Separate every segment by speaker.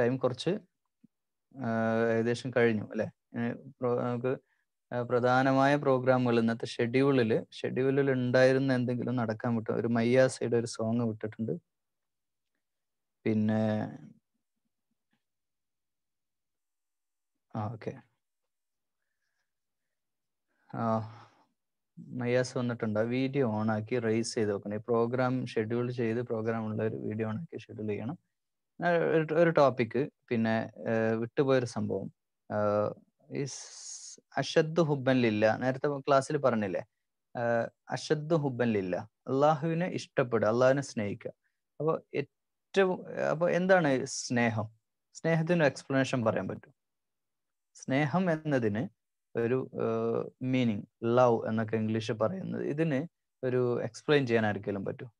Speaker 1: Time കുറച്ച് ഏകദേശം കഴിഞ്ഞു അല്ലെ നമുക്ക് പ്രധാനമായ പ്രോഗ്രാമുകൾ ഇന്നത്തെ ഷെഡ്യൂളിൽ ഷെഡ്യൂളിൽ ഉണ്ടായിരുന്ന എന്തെങ്കിലും നടക്കാൻ വിട്ടു ഒരു മയ്യാസയുടെ ഒരു സോങ് വിട്ടിട്ടുണ്ട് പിന്നെ ആ ഓക്കെ ആ മയ്യാസ് വന്നിട്ടുണ്ട് ആ വീഡിയോ ഓൺ ആക്കി റേസ് ചെയ്ത് വെക്കണം ഈ പ്രോഗ്രാം ഷെഡ്യൂൾ ചെയ്ത് പ്രോഗ്രാം ഉള്ള ഒരു വീഡിയോ ഓൺ ആക്കി ഷെഡ്യൂൾ ചെയ്യണം ഒരു ടോപ്പിക് പിന്നെ വിട്ടുപോയൊരു സംഭവം അഷദ് ഹുബൻ ലില്ല നേരത്തെ ക്ലാസ്സിൽ പറഞ്ഞില്ലേ അഷദ് ഹുബൻ ലില്ല അള്ളാഹുവിനെ ഇഷ്ടപ്പെടുക അള്ളാഹുവിനെ സ്നേഹിക്കുക അപ്പോൾ ഏറ്റവും അപ്പോൾ എന്താണ് സ്നേഹം സ്നേഹത്തിന് എക്സ്പ്ലനേഷൻ പറയാൻ പറ്റും സ്നേഹം എന്നതിന് ഒരു മീനിങ് ലവ് എന്നൊക്കെ ഇംഗ്ലീഷിൽ പറയുന്നത് ഇതിന് ഒരു എക്സ്പ്ലെയിൻ ചെയ്യാൻ ആർക്കെങ്കിലും പറ്റും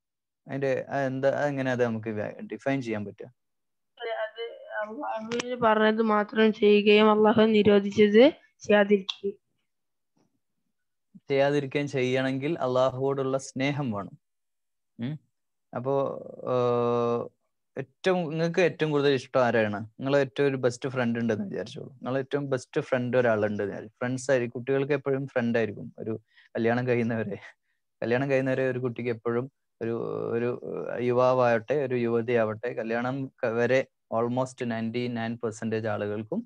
Speaker 1: അതിന്റെ എന്താ എങ്ങനെ അത് നമുക്ക് ഡിഫൈൻ ചെയ്യാൻ പറ്റുക
Speaker 2: അള്ളാഹുവിന് പറഞ്ഞത് മാത്രം ചെയ്യുകയും അള്ളാഹു നിരോധിച്ചത് ചെയ്യാതിരിക്കുകയും
Speaker 1: ചെയ്യാതിരിക്കുകയും ചെയ്യണമെങ്കിൽ അള്ളാഹുവോടുള്ള സ്നേഹം വേണം അപ്പോ ഏറ്റവും നിങ്ങൾക്ക് ഏറ്റവും കൂടുതൽ ഇഷ്ടം ആരാണ് നിങ്ങളെ ഏറ്റവും ഒരു ബെസ്റ്റ് ഫ്രണ്ട് ഉണ്ടെന്ന് വിചാരിച്ചോളൂ നിങ്ങളെ ഏറ്റവും ബെസ്റ്റ് ഫ്രണ്ട് ഒരാളുണ്ട് ഫ്രണ്ട്സ് ആയിരിക്കും കുട്ടികൾക്ക് എപ്പോഴും ഫ്രണ്ട് ആയിരിക്കും ഒരു കല്യാണം കഴിയുന്നവരെ കല്യാണം കഴിയുന്നവരെ ഒരു കുട്ടിക്ക് എപ്പോഴും ഒരു ഒരു യുവാവാവട്ടെ ഒരു യുവതി ആവട്ടെ കല്യാണം വരെ ഓൾമോസ്റ്റ് നയൻറ്റി നയൻ പെർസെൻറ്റേജ് ആളുകൾക്കും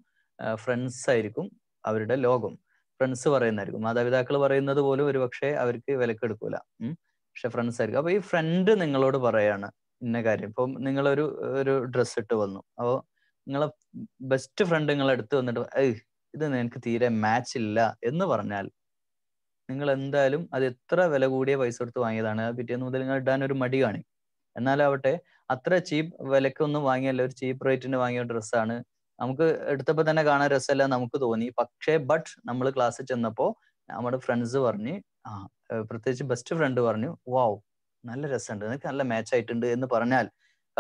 Speaker 1: ഫ്രണ്ട്സ് ആയിരിക്കും അവരുടെ ലോകം ഫ്രണ്ട്സ് പറയുന്നതായിരിക്കും മാതാപിതാക്കൾ പറയുന്നത് പോലും പക്ഷേ അവർക്ക് വിലക്കെടുക്കൂല പക്ഷെ ഫ്രണ്ട്സ് ആയിരിക്കും അപ്പൊ ഈ ഫ്രണ്ട് നിങ്ങളോട് പറയാണ് ഇന്ന കാര്യം ഇപ്പം നിങ്ങളൊരു ഒരു ഡ്രസ്സ് ഇട്ട് വന്നു അപ്പോൾ നിങ്ങളെ ബെസ്റ്റ് ഫ്രണ്ട് നിങ്ങളെ അടുത്ത് വന്നിട്ട് ഇത് എനിക്ക് തീരെ മാച്ച് ഇല്ല എന്ന് പറഞ്ഞാൽ നിങ്ങൾ എന്തായാലും അത് എത്ര വില കൂടിയ പൈസ കൊടുത്ത് വാങ്ങിയതാണ് പിറ്റേന്ന് മുതൽ നിങ്ങൾ ഇടാൻ ഒരു മടി കാണി എന്നാലാവട്ടെ അത്ര ചീപ്പ് വിലക്കൊന്നും വാങ്ങിയല്ല ഒരു ചീപ്പ് റേറ്റിന് വാങ്ങിയ ഡ്രസ്സാണ് നമുക്ക് എടുത്തപ്പോൾ തന്നെ കാണാൻ രസമല്ല നമുക്ക് തോന്നി പക്ഷേ ബട്ട് നമ്മൾ ക്ലാസ്സിൽ ചെന്നപ്പോ നമ്മുടെ ഫ്രണ്ട്സ് പറഞ്ഞ് ആ പ്രത്യേകിച്ച് ബെസ്റ്റ് ഫ്രണ്ട് പറഞ്ഞു വാവ് നല്ല രസമുണ്ട് നിനക്ക് നല്ല മാച്ച് ആയിട്ടുണ്ട് എന്ന് പറഞ്ഞാൽ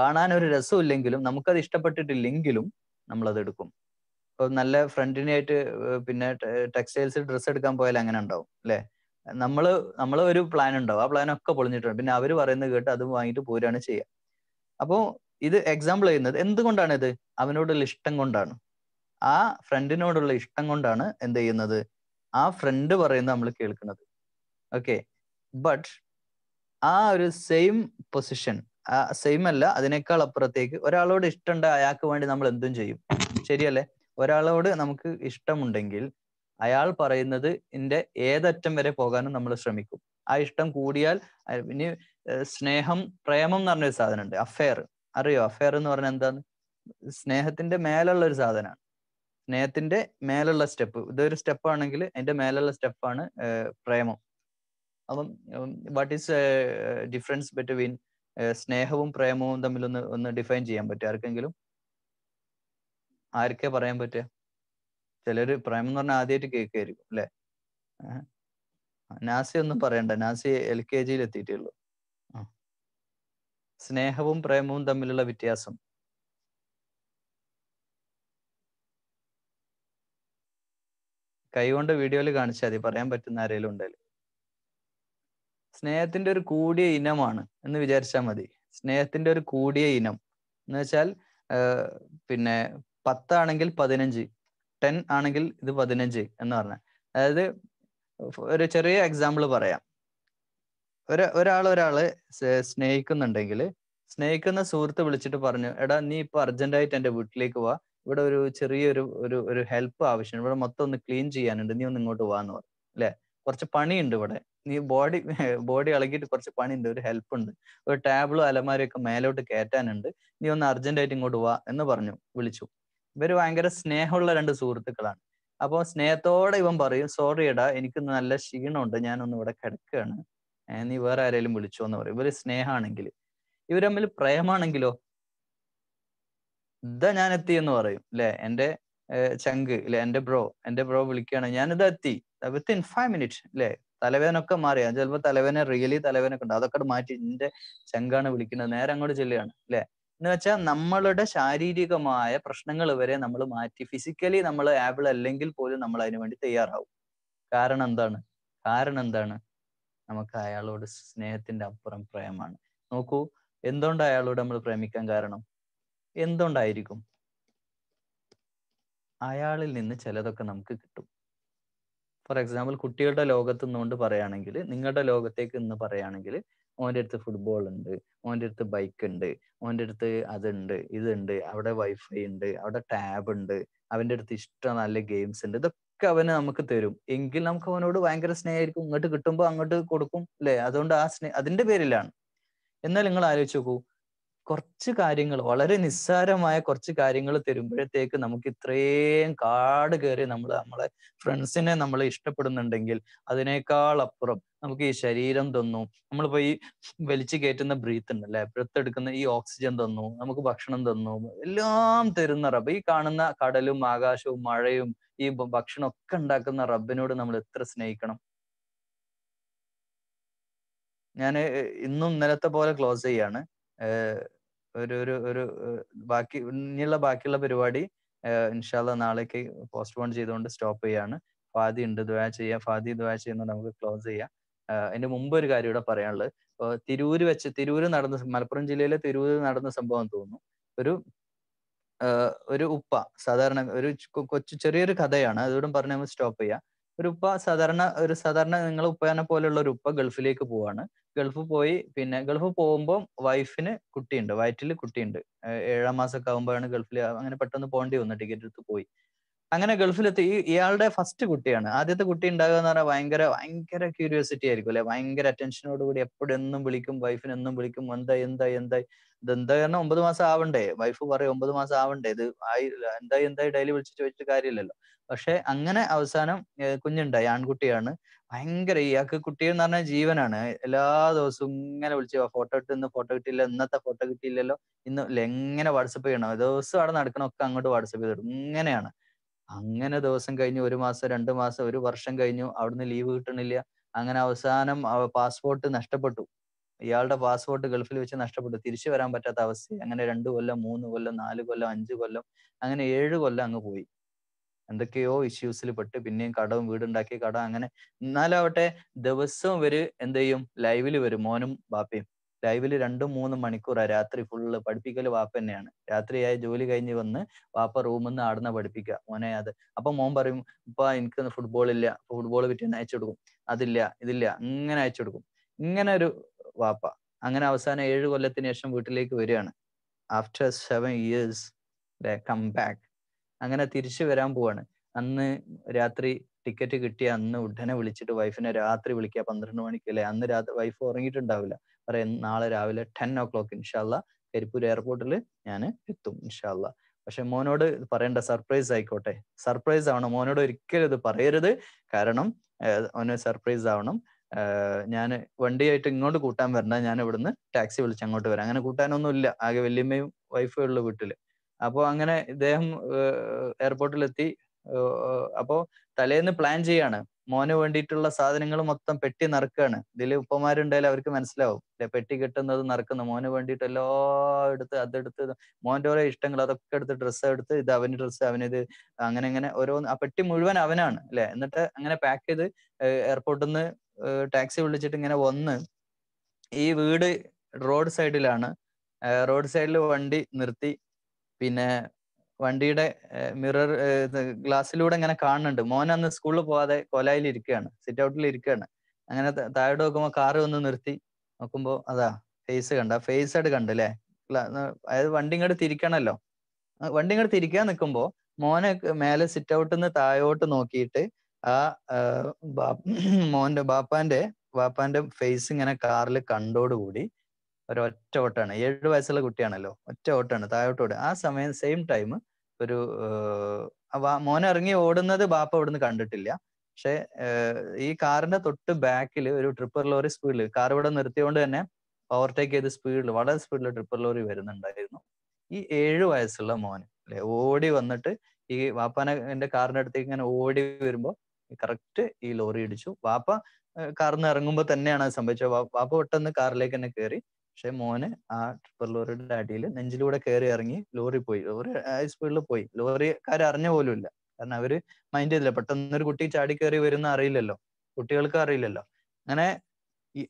Speaker 1: കാണാൻ ഒരു രസം ഇല്ലെങ്കിലും നമുക്കത് ഇഷ്ടപ്പെട്ടിട്ടില്ലെങ്കിലും നമ്മൾ അത് എടുക്കും ഇപ്പൊ നല്ല ഫ്രണ്ടിനായിട്ട് പിന്നെ ടെക്സ്റ്റൈൽസ് ഡ്രസ്സ് എടുക്കാൻ പോയാൽ അങ്ങനെ ഉണ്ടാവും അല്ലെ നമ്മള് നമ്മളെ ഒരു പ്ലാൻ ഉണ്ടാവും ആ പ്ലാൻ ഒക്കെ പൊളിഞ്ഞിട്ടുണ്ട് പിന്നെ അവര് പറയുന്നത് കേട്ട് അത് വാങ്ങിയിട്ട് പോരാണ് ചെയ്യുക അപ്പോൾ ഇത് എക്സാമ്പിൾ ചെയ്യുന്നത് എന്തുകൊണ്ടാണ് ഇത് അവനോടുള്ള ഇഷ്ടം കൊണ്ടാണ് ആ ഫ്രണ്ടിനോടുള്ള ഇഷ്ടം കൊണ്ടാണ് എന്ത് ചെയ്യുന്നത് ആ ഫ്രണ്ട് പറയുന്നത് നമ്മൾ കേൾക്കുന്നത് ഓക്കെ ബട്ട് ആ ഒരു സെയിം പൊസിഷൻ ആ സെയിം അല്ല അതിനേക്കാൾ അപ്പുറത്തേക്ക് ഒരാളോട് ഇഷ്ടമുണ്ട് അയാൾക്ക് വേണ്ടി നമ്മൾ എന്തും ചെയ്യും ശരിയല്ലേ ഒരാളോട് നമുക്ക് ഇഷ്ടമുണ്ടെങ്കിൽ അയാൾ പറയുന്നത് എൻ്റെ ഏതറ്റം വരെ പോകാനും നമ്മൾ ശ്രമിക്കും ആ ഇഷ്ടം കൂടിയാൽ ഇനി സ്നേഹം പ്രേമം എന്ന് പറഞ്ഞൊരു സാധനമുണ്ട് അഫെയർ അറിയോ അഫെയർ എന്ന് പറഞ്ഞാൽ എന്താണ് സ്നേഹത്തിന്റെ മേലുള്ള ഒരു സാധനമാണ് സ്നേഹത്തിന്റെ മേലുള്ള സ്റ്റെപ്പ് ഇതൊരു സ്റ്റെപ്പ് ആണെങ്കിൽ അതിന്റെ മേലുള്ള സ്റ്റെപ്പാണ് പ്രേമം അപ്പം വാട്ട് ഈസ് ഡിഫറൻസ് ബിറ്റ്വീൻ സ്നേഹവും പ്രേമവും തമ്മിൽ ഒന്ന് ഒന്ന് ഡിഫൈൻ ചെയ്യാൻ പറ്റും ആർക്കെങ്കിലും ആർക്കേ പറയാൻ പറ്റുക ചിലര് പ്രേമം എന്ന് പറഞ്ഞാൽ ആദ്യമായിട്ട് കേൾക്കായിരിക്കും അല്ലെ നാസി ഒന്നും പറയണ്ട നാസി എൽ കെ ജിയിൽ എത്തിയിട്ടുള്ളൂ സ്നേഹവും പ്രേമവും തമ്മിലുള്ള വ്യത്യാസം കൈകൊണ്ട് വീഡിയോയിൽ കാണിച്ചാൽ മതി പറയാൻ പറ്റുന്ന ആരെങ്കിലും ഉണ്ടെങ്കിൽ സ്നേഹത്തിന്റെ ഒരു കൂടിയ ഇനമാണ് എന്ന് വിചാരിച്ചാൽ മതി സ്നേഹത്തിന്റെ ഒരു കൂടിയ ഇനം എന്ന് വെച്ചാൽ പിന്നെ പത്താണെങ്കിൽ പതിനഞ്ച് ടെൻ ആണെങ്കിൽ ഇത് പതിനഞ്ച് എന്ന് പറഞ്ഞ അതായത് ഒരു ചെറിയ എക്സാമ്പിള് പറയാം ഒരു ഒരാൾ ഒരാളെ സ്നേഹിക്കുന്നുണ്ടെങ്കിൽ സ്നേഹിക്കുന്ന സുഹൃത്ത് വിളിച്ചിട്ട് പറഞ്ഞു എടാ നീ ഇപ്പൊ അർജന്റായിട്ട് എന്റെ വീട്ടിലേക്ക് വാ ഇവിടെ ഒരു ചെറിയൊരു ഒരു ഒരു ഹെൽപ്പ് ആവശ്യമാണ് ഇവിടെ മൊത്തം ഒന്ന് ക്ലീൻ ചെയ്യാനുണ്ട് നീ ഒന്ന് ഇങ്ങോട്ട് എന്ന് പറഞ്ഞു അല്ലെ കുറച്ച് പണിയുണ്ട് ഇവിടെ നീ ബോഡി ബോഡി ഇളകിയിട്ട് കുറച്ച് പണിയുണ്ട് ഒരു ഹെൽപ്പ് ഉണ്ട് ഒരു ടേബിളും അലമാരയൊക്കെ മേലോട്ട് കയറ്റാനുണ്ട് നീ ഒന്ന് അർജന്റായിട്ട് ഇങ്ങോട്ട് വാ എന്ന് പറഞ്ഞു വിളിച്ചു ഇവര് ഭയങ്കര സ്നേഹമുള്ള രണ്ട് സുഹൃത്തുക്കളാണ് അപ്പോൾ സ്നേഹത്തോടെ ഇവൻ പറയും സോറി എടാ എനിക്ക് നല്ല ക്ഷീണമുണ്ട് ഞാനൊന്ന് ഇവിടെ കിടക്കുകയാണ് നീ വേറെ ആരെങ്കിലും വിളിച്ചോ എന്ന് പറയും ഇവര് സ്നേഹമാണെങ്കിൽ ഇവർ തമ്മിൽ പ്രേമാണെങ്കിലോ ഇതാ ഞാൻ എത്തി എന്ന് പറയും അല്ലെ എൻ്റെ ചങ്ക് അല്ലെ എൻ്റെ ബ്രോ എൻ്റെ ബ്രോ വിളിക്കുകയാണ് ഞാനിത് എത്തി വിത്തിൻ ഫൈവ് മിനിറ്റ് അല്ലെ തലവേദനൊക്കെ മാറിയാ ചിലപ്പോ തലവേദന റിയലി തലവേദനൊക്കെ ഉണ്ട് അതൊക്കെ മാറ്റി എൻ്റെ ചങ്കാണ് വിളിക്കുന്നത് നേരെ അങ്ങോട്ട് ചെല്ലുകയാണ് അല്ലെ എന്ന് വെച്ചാൽ നമ്മളുടെ ശാരീരികമായ പ്രശ്നങ്ങൾ വരെ നമ്മൾ മാറ്റി ഫിസിക്കലി നമ്മൾ ആബിൾ അല്ലെങ്കിൽ പോലും നമ്മൾ അതിനു വേണ്ടി തയ്യാറാവും കാരണം എന്താണ് കാരണം എന്താണ് നമുക്ക് അയാളോട് സ്നേഹത്തിന്റെ അപ്പുറം പ്രേമാണ് നോക്കൂ എന്തുകൊണ്ട് അയാളോട് നമ്മൾ പ്രേമിക്കാൻ കാരണം എന്തുകൊണ്ടായിരിക്കും അയാളിൽ നിന്ന് ചിലതൊക്കെ നമുക്ക് കിട്ടും ഫോർ എക്സാമ്പിൾ കുട്ടികളുടെ ലോകത്ത് നിന്നുകൊണ്ട് പറയുകയാണെങ്കിൽ നിങ്ങളുടെ ലോകത്തേക്ക് ഇന്ന് പറയുകയാണെങ്കിൽ ഓൻ്റെ അടുത്ത് ഫുട്ബോൾ ഉണ്ട് ഓൻ്റെ അടുത്ത് ബൈക്ക് ഉണ്ട് ഓൻ്റെ അടുത്ത് അതുണ്ട് ഇതുണ്ട് അവിടെ വൈഫൈ ഉണ്ട് അവിടെ ടാബ് ഉണ്ട് അവൻ്റെ അടുത്ത് ഇഷ്ടം നല്ല ഗെയിംസ് ഉണ്ട് ഇതൊക്കെ അവന് നമുക്ക് തരും എങ്കിൽ നമുക്ക് അവനോട് ഭയങ്കര സ്നേഹമായിരിക്കും ഇങ്ങോട്ട് കിട്ടുമ്പോൾ അങ്ങോട്ട് കൊടുക്കും അല്ലേ അതുകൊണ്ട് ആ സ്നേഹം അതിന്റെ പേരിലാണ് എന്നാൽ നിങ്ങൾ ആലോചിച്ച് നോക്കൂ കുറച്ച് കാര്യങ്ങൾ വളരെ നിസ്സാരമായ കുറച്ച് കാര്യങ്ങൾ തരുമ്പോഴത്തേക്ക് നമുക്ക് ഇത്രയും കാട് കയറി നമ്മൾ നമ്മളെ ഫ്രണ്ട്സിനെ നമ്മൾ ഇഷ്ടപ്പെടുന്നുണ്ടെങ്കിൽ അതിനേക്കാൾ അപ്പുറം നമുക്ക് ഈ ശരീരം തന്നു നമ്മളിപ്പോ ഈ വലിച്ചു കയറ്റുന്ന ബ്രീത്ത് ഉണ്ടല്ലേ ബ്രത്ത് എടുക്കുന്ന ഈ ഓക്സിജൻ തന്നു നമുക്ക് ഭക്ഷണം തന്നു എല്ലാം തരുന്ന റബ്ബ് ഈ കാണുന്ന കടലും ആകാശവും മഴയും ഈ ഭക്ഷണം ഒക്കെ ഉണ്ടാക്കുന്ന റബ്ബിനോട് നമ്മൾ എത്ര സ്നേഹിക്കണം ഞാൻ ഇന്നും ഇന്നലത്തെ പോലെ ക്ലോസ് ചെയ്യാണ് ഒരു ഒരു ഒരു ബാക്കി ഇനിയുള്ള ബാക്കിയുള്ള പരിപാടി ഇൻഷാല്ല നാളേക്ക് പോസ്റ്റ്പോൺ ചെയ്തുകൊണ്ട് സ്റ്റോപ്പ് ചെയ്യാണ് ഫാദി ഉണ്ട് ദ്വാ ചെയ്യാം ഫാദി ദ്വാ ചെയ്യുന്ന നമുക്ക് ക്ലോസ് ചെയ്യാം അതിന്റെ മുമ്പ് ഒരു കാര്യം ഇവിടെ പറയാനുള്ളത് തിരൂര് വെച്ച് തിരൂര് നടന്ന മലപ്പുറം ജില്ലയിലെ തിരൂര് നടന്ന സംഭവം തോന്നുന്നു ഒരു ഒരു ഉപ്പ സാധാരണ ഒരു കൊച്ചു ചെറിയൊരു കഥയാണ് അതോടും പറഞ്ഞ് സ്റ്റോപ്പ് ചെയ്യാം ഒരു ഉപ്പ സാധാരണ ഒരു സാധാരണ നിങ്ങൾ ഉപ്പനെ പോലെയുള്ള ഒരു ഉപ്പ ഗൾഫിലേക്ക് പോവാണ് ഗൾഫ് പോയി പിന്നെ ഗൾഫ് പോകുമ്പോൾ വൈഫിന് കുട്ടിയുണ്ട് വയറ്റിൽ കുട്ടിയുണ്ട് ഏഴാം മാസമൊക്കെ ആകുമ്പോഴാണ് ഗൾഫിൽ അങ്ങനെ പെട്ടെന്ന് പോകേണ്ടി വന്നു ടിക്കറ്റ് എടുത്ത് പോയി അങ്ങനെ ഗൾഫിലെത്തി ഇയാളുടെ ഫസ്റ്റ് കുട്ടിയാണ് ആദ്യത്തെ കുട്ടി ഉണ്ടാകുക എന്ന് പറഞ്ഞാൽ ഭയങ്കര ഭയങ്കര ക്യൂരിയോസിറ്റി ആയിരിക്കും അല്ലെ ഭയങ്കര അറ്റൻഷനോട് കൂടി എപ്പോഴും വിളിക്കും വൈഫിന് എന്നും വിളിക്കും എന്തായി എന്താ എന്താ ഇതെന്താ കാരണം ഒമ്പത് മാസം ആവണ്ടേ വൈഫ് പറയും ഒമ്പത് മാസം ആവണ്ടേ ഇത് ആയി എന്തായി എന്തായി ഡെയിലി വിളിച്ചിട്ട് ചോദിച്ചിട്ട് കാര്യമില്ലല്ലോ പക്ഷെ അങ്ങനെ അവസാനം കുഞ്ഞുണ്ടായി ആൺകുട്ടിയാണ് ഭയങ്കര ഇയാൾക്ക് കുട്ടി എന്ന് പറഞ്ഞാൽ ജീവനാണ് എല്ലാ ദിവസവും ഇങ്ങനെ വിളിച്ചു ഫോട്ടോ ഇട്ട് ഇന്ന് ഫോട്ടോ കിട്ടിയില്ല ഇന്നത്തെ ഫോട്ടോ കിട്ടിയില്ലല്ലോ ഇന്ന് എങ്ങനെ വാട്സപ്പ് ചെയ്യണം ദിവസം അവിടെ നടക്കണമൊക്കെ അങ്ങോട്ട് വാട്സപ്പ് ചെയ്തിടും ഇങ്ങനെയാണ് അങ്ങനെ ദിവസം കഴിഞ്ഞു ഒരു മാസം രണ്ട് മാസം ഒരു വർഷം കഴിഞ്ഞു അവിടുന്ന് ലീവ് കിട്ടണില്ല അങ്ങനെ അവസാനം പാസ്പോർട്ട് നഷ്ടപ്പെട്ടു ഇയാളുടെ പാസ്പോർട്ട് ഗൾഫിൽ വെച്ച് നഷ്ടപ്പെട്ടു തിരിച്ചു വരാൻ പറ്റാത്ത അവസ്ഥ അങ്ങനെ രണ്ട് കൊല്ലം മൂന്ന് കൊല്ലം നാല് കൊല്ലം അഞ്ച് കൊല്ലം അങ്ങനെ ഏഴ് കൊല്ലം അങ്ങ് പോയി എന്തൊക്കെയോ ഇഷ്യൂസിൽ പെട്ട് പിന്നെയും കടവും വീടുണ്ടാക്കി കടം അങ്ങനെ എന്നാലാവട്ടെ ദിവസവും ഇവര് എന്ത് ചെയ്യും ലൈവിൽ വരും മോനും ബാപ്പയും ലൈവിൽ രണ്ടും മൂന്നും മണിക്കൂറാ രാത്രി ഫുള്ള് പഠിപ്പിക്കൽ വാപ്പ തന്നെയാണ് രാത്രിയായി ജോലി കഴിഞ്ഞ് വന്ന് വാപ്പ റൂമിൽ നിന്ന് ആടുന്ന പഠിപ്പിക്കുക മോനെ അത് അപ്പൊ മോൻ പറയും ഇപ്പൊ എനിക്ക് ഫുട്ബോൾ ഇല്ല ഫുട്ബോൾ പറ്റി അയച്ചു കൊടുക്കും അതില്ല ഇതില്ല ഇങ്ങനെ അയച്ചു കൊടുക്കും ഇങ്ങനെ ഒരു വാപ്പ അങ്ങനെ അവസാനം ഏഴ് കൊല്ലത്തിന് ശേഷം വീട്ടിലേക്ക് വരികയാണ് after seven years come back അങ്ങനെ തിരിച്ചു വരാൻ പോവാണ് അന്ന് രാത്രി ടിക്കറ്റ് കിട്ടിയ അന്ന് ഉടനെ വിളിച്ചിട്ട് വൈഫിനെ രാത്രി വിളിക്കുക പന്ത്രണ്ട് മണിക്ക് അല്ലെ അന്ന് രാത്രി വൈഫ് ഉറങ്ങിയിട്ടുണ്ടാവില്ല പറയാം നാളെ രാവിലെ ടെൻ ഓ ക്ലോക്ക് ഇൻഷാല്ല കരിപ്പൂർ എയർപോർട്ടിൽ ഞാൻ എത്തും ഇൻഷാല്ല പക്ഷെ മോനോട് പറയേണ്ട സർപ്രൈസ് ആയിക്കോട്ടെ സർപ്രൈസ് ആവണം മോനോട് ഒരിക്കലും ഇത് പറയരുത് കാരണം അവന് സർപ്രൈസ് ആവണം ഞാൻ വണ്ടിയായിട്ട് ഇങ്ങോട്ട് കൂട്ടാൻ വരണ്ട ഞാൻ ഇവിടുന്ന് ടാക്സി വിളിച്ച് അങ്ങോട്ട് വരാം അങ്ങനെ കൂട്ടാനൊന്നും ഇല്ല ആകെ വല്യമ്മയും വൈഫേ ഉള്ളു വീട്ടില് അപ്പോ അങ്ങനെ ഇദ്ദേഹം എത്തി അപ്പോ തലേന്ന് പ്ലാൻ ചെയ്യാണ് മോന് വേണ്ടിയിട്ടുള്ള സാധനങ്ങൾ മൊത്തം പെട്ടി നറുക്കാണ് ഇതിൽ ഉപ്പമാരുണ്ടായാലും അവർക്ക് മനസ്സിലാവും പെട്ടി കിട്ടുന്നത് നറുക്കുന്നു മോന് വേണ്ടിയിട്ട് എല്ലാം എടുത്ത് അതെടുത്ത് മോൻ്റെ ഓരോ ഇഷ്ടങ്ങൾ അതൊക്കെ എടുത്ത് ഡ്രസ്സ് എടുത്ത് ഇത് അവന് ഡ്രസ്സ് അവനിത് അങ്ങനെ അങ്ങനെ ഓരോ ആ പെട്ടി മുഴുവൻ അവനാണ് അല്ലെ എന്നിട്ട് അങ്ങനെ പാക്ക് ചെയ്ത് എയർപോർട്ടിൽ നിന്ന് ടാക്സി വിളിച്ചിട്ട് ഇങ്ങനെ വന്ന് ഈ വീട് റോഡ് സൈഡിലാണ് റോഡ് സൈഡിൽ വണ്ടി നിർത്തി പിന്നെ വണ്ടിയുടെ മിറർ ഗ്ലാസ്സിലൂടെ ഇങ്ങനെ കാണുന്നുണ്ട് മോൻ അന്ന് സ്കൂളിൽ പോവാതെ കൊലായിൽ ഇരിക്കുകയാണ് സിറ്റ് ഔട്ടിൽ ഇരിക്കുകയാണ് അങ്ങനെ താഴോട്ട് നോക്കുമ്പോൾ കാറ് ഒന്ന് നിർത്തി നോക്കുമ്പോൾ അതാ ഫേസ് കണ്ട ഫേസ് ആയിട്ട് കണ്ട് അല്ലേ അതായത് വണ്ടി ഇങ്ങോട്ട് തിരിക്കണല്ലോ വണ്ടി ഇങ്ങോട്ട് തിരിക്കാൻ നിൽക്കുമ്പോൾ മോനെ മേലെ സിറ്റ് ഔട്ടിൽ നിന്ന് താഴോട്ട് നോക്കിയിട്ട് ആ മോന്റെ ബാപ്പാന്റെ ബാപ്പാന്റെ ഫേസ് ഇങ്ങനെ കാറിൽ കണ്ടോടുകൂടി ഒറ്റ ഓട്ടാണ് ഏഴ് വയസ്സുള്ള കുട്ടിയാണല്ലോ ഒറ്റ ഓട്ടാണ് താഴോട്ടോട് ആ സമയം സെയിം ടൈം ഒരു മോൻ ഇറങ്ങി ഓടുന്നത് ബാപ്പ അവിടുന്ന് കണ്ടിട്ടില്ല പക്ഷെ ഈ കാറിന്റെ തൊട്ട് ബാക്കിൽ ഒരു ട്രിപ്പർ ലോറി സ്പീഡിൽ കാർ ഇവിടെ നിർത്തിയോണ്ട് തന്നെ ഓവർടേക്ക് ചെയ്ത് സ്പീഡിൽ വളരെ സ്പീഡിൽ ട്രിപ്പർ ലോറി വരുന്നുണ്ടായിരുന്നു ഈ ഏഴു വയസ്സുള്ള മോൻ അല്ലെ ഓടി വന്നിട്ട് ഈ വാപ്പാനെ എന്റെ കാറിന്റെ അടുത്തേക്ക് ഇങ്ങനെ ഓടി വരുമ്പോൾ കറക്റ്റ് ഈ ലോറി ഇടിച്ചു വാപ്പ കാറിന്ന് ഇറങ്ങുമ്പോൾ തന്നെയാണ് സംഭവിച്ചത് വാപ്പ പെട്ടെന്ന് കാറിലേക്ക് തന്നെ കയറി പക്ഷെ മോന് ആ ട്രിപ്പർ ലോറിയുടെ അടിയിൽ നെഞ്ചിലൂടെ കയറി ഇറങ്ങി ലോറി പോയി ലോറി ഹൈ സ്പീഡിൽ പോയി ലോറിക്കാർ അറിഞ്ഞ പോലും ഇല്ല കാരണം അവര് മൈൻഡ് ചെയ്തില്ല പെട്ടെന്ന് ഒരു കുട്ടി ചാടി കയറി വരുന്ന അറിയില്ലല്ലോ കുട്ടികൾക്ക് അറിയില്ലല്ലോ അങ്ങനെ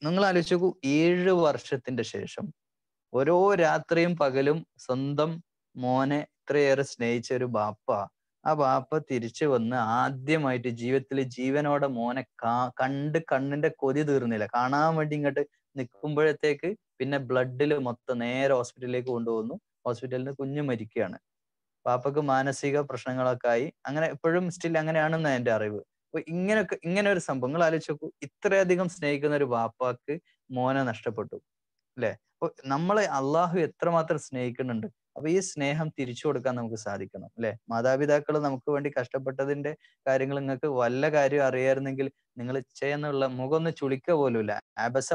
Speaker 1: നിങ്ങൾ ആലോചിച്ചു ഏഴ് വർഷത്തിന്റെ ശേഷം ഓരോ രാത്രിയും പകലും സ്വന്തം മോനെ ഇത്രയേറെ സ്നേഹിച്ച ഒരു ബാപ്പ ആ ബാപ്പ തിരിച്ചു വന്ന് ആദ്യമായിട്ട് ജീവിതത്തിൽ ജീവനോടെ മോനെ കാ കണ്ട് കണ്ണിന്റെ കൊതി തീർന്നില്ല കാണാൻ വേണ്ടി ഇങ്ങോട്ട് നിൽക്കുമ്പോഴത്തേക്ക് പിന്നെ ബ്ലഡിൽ മൊത്തം നേരെ ഹോസ്പിറ്റലിലേക്ക് കൊണ്ടുപോകുന്നു ഹോസ്പിറ്റലിൽ നിന്ന് കുഞ്ഞു മരിക്കുകയാണ് പാപ്പക്ക് മാനസിക പ്രശ്നങ്ങളൊക്കെ ആയി അങ്ങനെ എപ്പോഴും സ്റ്റിൽ അങ്ങനെയാണെന്ന് എന്റെ അറിവ് അപ്പൊ ഇങ്ങനെയൊക്കെ ഇങ്ങനെ ഒരു സംഭവം നിങ്ങൾ ആലോചിച്ച് നോക്കൂ ഇത്രയധികം സ്നേഹിക്കുന്ന ഒരു വാപ്പാക്ക് മോനെ നഷ്ടപ്പെട്ടു അല്ലെ അപ്പൊ നമ്മളെ അള്ളാഹു എത്രമാത്രം സ്നേഹിക്കുന്നുണ്ട് അപ്പൊ ഈ സ്നേഹം തിരിച്ചു കൊടുക്കാൻ നമുക്ക് സാധിക്കണം അല്ലെ മാതാപിതാക്കൾ നമുക്ക് വേണ്ടി കഷ്ടപ്പെട്ടതിന്റെ കാര്യങ്ങൾ നിങ്ങൾക്ക് വല്ല കാര്യം അറിയായിരുന്നെങ്കിൽ നിങ്ങൾ ചെയ്യുന്നുള്ള ഒന്ന് ചുളിക്ക പോലുമില്ല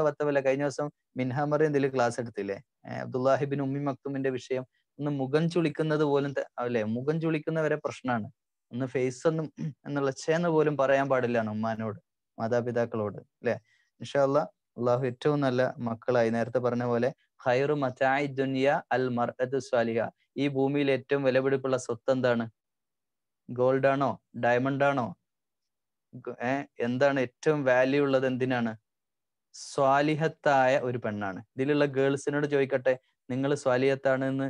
Speaker 1: വത്തവല്ല കഴിഞ്ഞ ദിവസം മിൻഹാമറി എന്തെങ്കിലും ക്ലാസ് എടുത്തില്ലേ അബ്ദുല്ലാഹിബിൻ ഉമ്മി മക്തുമിന്റെ വിഷയം ഒന്ന് മുഖം ചുളിക്കുന്നത് പോലും അല്ലെ മുഖം ചുളിക്കുന്നവരെ പ്രശ്നമാണ് ഒന്ന് ഫേസ് ഒന്നും എന്നുള്ള ചെയ്യുന്ന പോലും പറയാൻ പാടില്ല ഉമ്മാനോട് മാതാപിതാക്കളോട് അല്ലെ ഇൻഷാല്ല അള്ളാഹു ഏറ്റവും നല്ല മക്കളായി നേരത്തെ പറഞ്ഞ പോലെ ഖൈറു മറ്റായി ദുനിയ അൽ മർഅത്ത് സ്വാലിഹ ഈ ഭൂമിയിൽ ഏറ്റവും വിലപിടിപ്പുള്ള സ്വത്ത് എന്താണ് ഗോൾഡ് ആണോ ഡയമണ്ട് ആണോ ഏഹ് എന്താണ് ഏറ്റവും വാല്യൂ ഉള്ളത് എന്തിനാണ് സ്വാലിഹത്തായ ഒരു പെണ്ണാണ് ഇതിലുള്ള ഗേൾസിനോട് ചോദിക്കട്ടെ നിങ്ങൾ സ്വാലിഹത്താണ് എന്ന്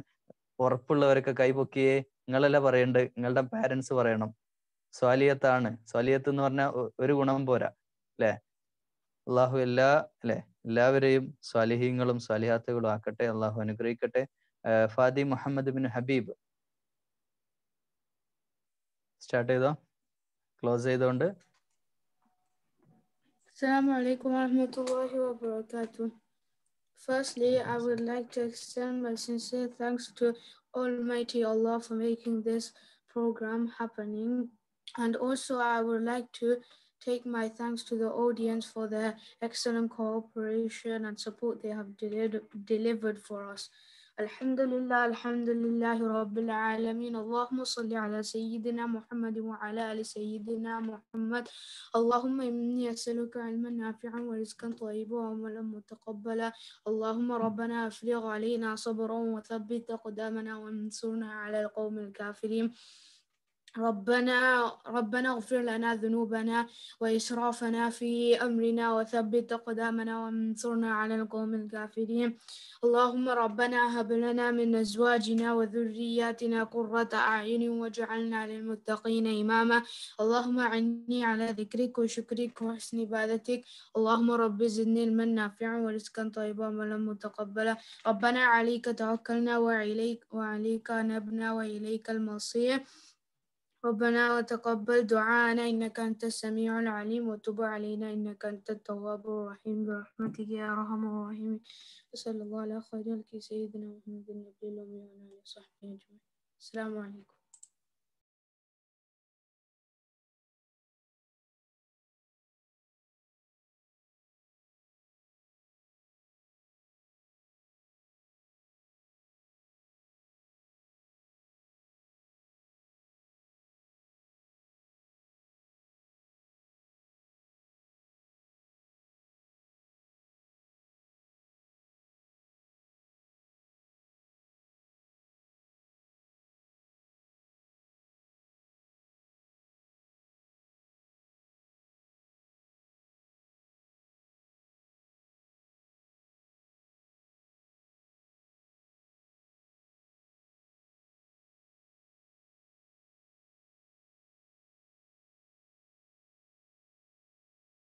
Speaker 1: ഉറപ്പുള്ളവരൊക്കെ കൈപൊക്കിയേ നിങ്ങളല്ല പറയണ്ട് നിങ്ങളുടെ പാരൻസ് പറയണം സ്വാലിയത്താണ് സ്വാലിയത്ത് എന്ന് പറഞ്ഞ ഒരു ഗുണം പോരാ അല്ലേ അള്ളാഹു എല്ലാ അല്ലേ എല്ലാവരെയും സ്വാലിഹീങ്ങളും സ്വാലിഹാത്തുകളും ആക്കട്ടെ അള്ളാഹു അനുഗ്രഹിക്കട്ടെ ഫാദി മുഹമ്മദ് ബിൻ ഹബീബ് സ്റ്റാർട്ട് ചെയ്തോ ക്ലോസ് ചെയ്തോണ്ട്
Speaker 2: Assalamu alaikum warahmatullahi wabarakatuh. Firstly, I would like to extend my sincere thanks to Almighty Allah for making this program happening. And also, I would like to take my thanks to the audience for their excellent cooperation and support they have deli delivered for us. الحمد لله الحمد لله رب العالمين اللهم صل على سيدنا محمد وعلى آل سيدنا محمد اللهم إني أسألك علما نافعا ورزقا طيبا وعملا متقبلا اللهم ربنا أفرغ علينا صبرا وثبت أقدامنا وانصرنا على القوم الكافرين ربنا ربنا اغفر لنا ذنوبنا وإسرافنا في أمرنا وثبت أقدامنا وانصرنا على القوم الكافرين اللهم ربنا هب لنا من أزواجنا وذرياتنا قرة أعين واجعلنا للمتقين إماما اللهم عني على ذكرك وشكرك وحسن عبادتك اللهم رب زدني المن نافعا ورزقا طيبا ولا متقبلا ربنا عليك توكلنا وعليك وعليك نبنا وإليك المصير ربنا وتقبل دعاءنا إنك أنت السميع العليم وتب علينا إنك أنت التواب الرحيم برحمتك يا أرحم الراحمين وصلى الله على خير سيدنا محمد النبي الأمي وعلى آله وصحبه أجمعين السلام عليكم